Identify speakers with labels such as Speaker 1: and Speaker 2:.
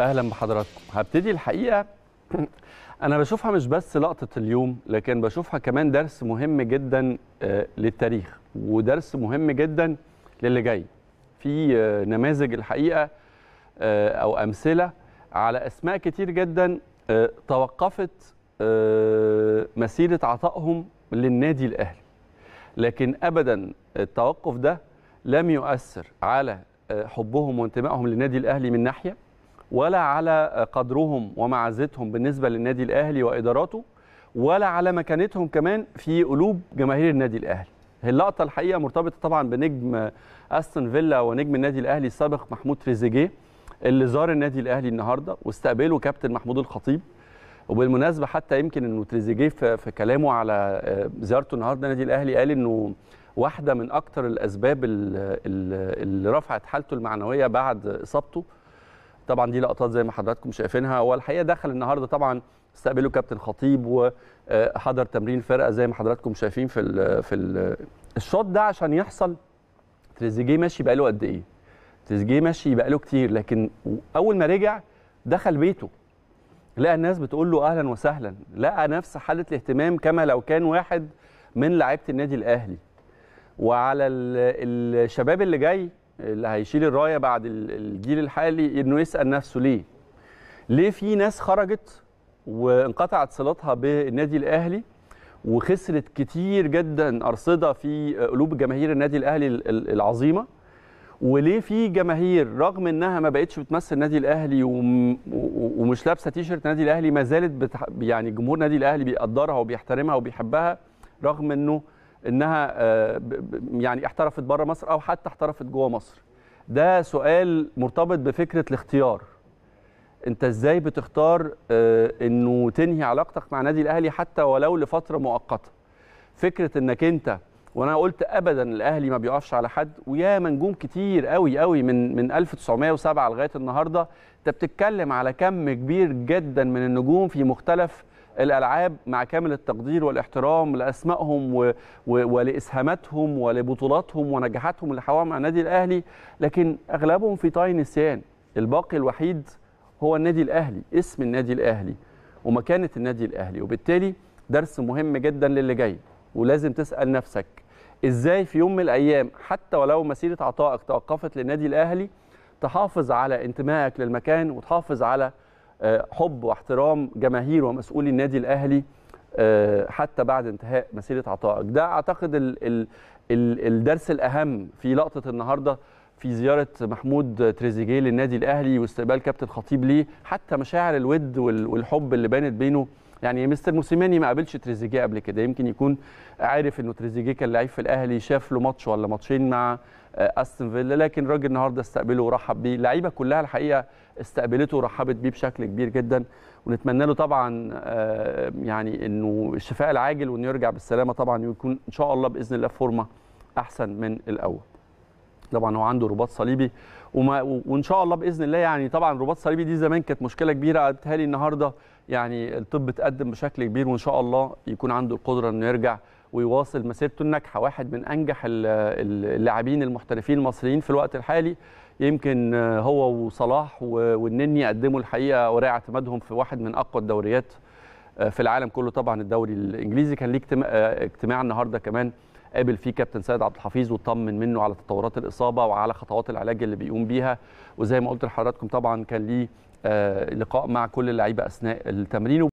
Speaker 1: اهلا بحضراتكم هبتدي الحقيقه انا بشوفها مش بس لقطه اليوم لكن بشوفها كمان درس مهم جدا آه، للتاريخ ودرس مهم جدا للي جاي في آه، نماذج الحقيقه آه، او امثله على اسماء كتير جدا توقفت مسيره عطائهم للنادي الاهلي لكن ابدا التوقف ده لم يؤثر على حبهم وانتمائهم للنادي الاهلي من ناحيه ولا على قدرهم ومعزتهم بالنسبه للنادي الاهلي واداراته ولا على مكانتهم كمان في قلوب جماهير النادي الاهلي اللقطه الحقيقه مرتبطه طبعا بنجم استون فيلا ونجم النادي الاهلي السابق محمود تريزيجيه اللي زار النادي الاهلي النهارده واستقبله كابتن محمود الخطيب وبالمناسبه حتى يمكن انه تريزيجيه في كلامه على آه، زيارته النهارده النادي الاهلي قال انه واحده من اكثر الاسباب اللي رفعت حالته المعنويه بعد اصابته طبعا دي لقطات زي ما حضراتكم شايفينها والحقيقه دخل النهارده طبعا استقبله كابتن خطيب وحضر آه، تمرين فرقه زي ما حضراتكم شايفين في الـ آه، في آه، الشوط ده عشان يحصل تريزيجيه ماشي بقاله قد ايه تريزيجيه ماشي بقاله كتير لكن اول ما رجع دخل بيته لقى الناس بتقول له اهلا وسهلا لقى نفس حاله الاهتمام كما لو كان واحد من لعيبه النادي الاهلي وعلى الشباب اللي جاي اللي هيشيل الرايه بعد الجيل الحالي انه يسال نفسه ليه؟ ليه في ناس خرجت وانقطعت صلتها بالنادي الاهلي وخسرت كتير جدا ارصده في قلوب جماهير النادي الاهلي العظيمه وليه في جماهير رغم انها ما بقتش بتمثل النادي الاهلي ومش لابسه تيشرت النادي الاهلي ما زالت يعني جمهور النادي الاهلي بيقدرها وبيحترمها وبيحبها رغم انه انها آه، يعني احترفت بره مصر او حتى احترفت جوه مصر ده سؤال مرتبط بفكره الاختيار انت ازاي بتختار آه، انه تنهي علاقتك مع نادي الاهلي حتى ولو لفتره مؤقته فكره انك انت وانا قلت ابدا الاهلي ما بيقفش على حد ويا نجوم كتير قوي قوي من من 1907 لغايه النهارده انت بتتكلم على كم كبير جدا من النجوم في مختلف الالعاب مع كامل التقدير والاحترام لاسمائهم و... و... ولاسهاماتهم ولبطولاتهم ونجاحاتهم اللي حققوها مع النادي الاهلي لكن اغلبهم في طاي نسيان الباقي الوحيد هو النادي الاهلي اسم النادي الاهلي ومكانه النادي الاهلي وبالتالي درس مهم جدا للي جاي ولازم تسال نفسك ازاي في يوم من الايام حتى ولو مسيره عطائك توقفت للنادي الاهلي تحافظ على انتمائك للمكان وتحافظ على آه، حب واحترام جماهير ومسؤولي النادي الاهلي آه، حتى بعد انتهاء مسيره عطائك ده اعتقد ال ال ال الدرس الاهم في لقطه النهارده في زياره محمود تريزيجيه للنادي الاهلي واستقبال كابتن خطيب ليه حتى مشاعر الود والحب اللي بانت بينه يعني مستر موسيماني ما قابلش تريزيجيه قبل كده يمكن يكون عارف انه تريزيجيه كان لعيب في الاهلي شاف له ماتش ولا ماتشين مع استون فيلا لكن الراجل النهارده استقبله ورحب بيه اللعيبه كلها الحقيقه استقبلته ورحبت بيه بشكل كبير جدا ونتمنى له طبعا آه، يعني انه الشفاء العاجل وانه يرجع بالسلامه طبعا ويكون ان شاء الله باذن الله فورمه احسن من الاول طبعا هو عنده رباط صليبي وما وان شاء الله باذن الله يعني طبعا رباط صليبي دي زمان كانت مشكله كبيره بالتالي النهارده يعني الطب اتقدم بشكل كبير وان شاء الله يكون عنده القدره انه يرجع ويواصل مسيرته الناجحه واحد من انجح اللاعبين المحترفين المصريين في الوقت الحالي يمكن هو وصلاح والنني قدموا الحقيقه وراء اعتمادهم في واحد من اقوى الدوريات آه، في العالم كله طبعا الدوري الانجليزي كان ليه اجتماع آه، النهارده كمان قابل فيه كابتن سيد عبد الحفيظ وطمن منه على تطورات الاصابه وعلى خطوات العلاج اللي بيقوم بيها وزي ما قلت لحضراتكم طبعا كان ليه آه، لقاء مع كل اللعيبه اثناء التمرين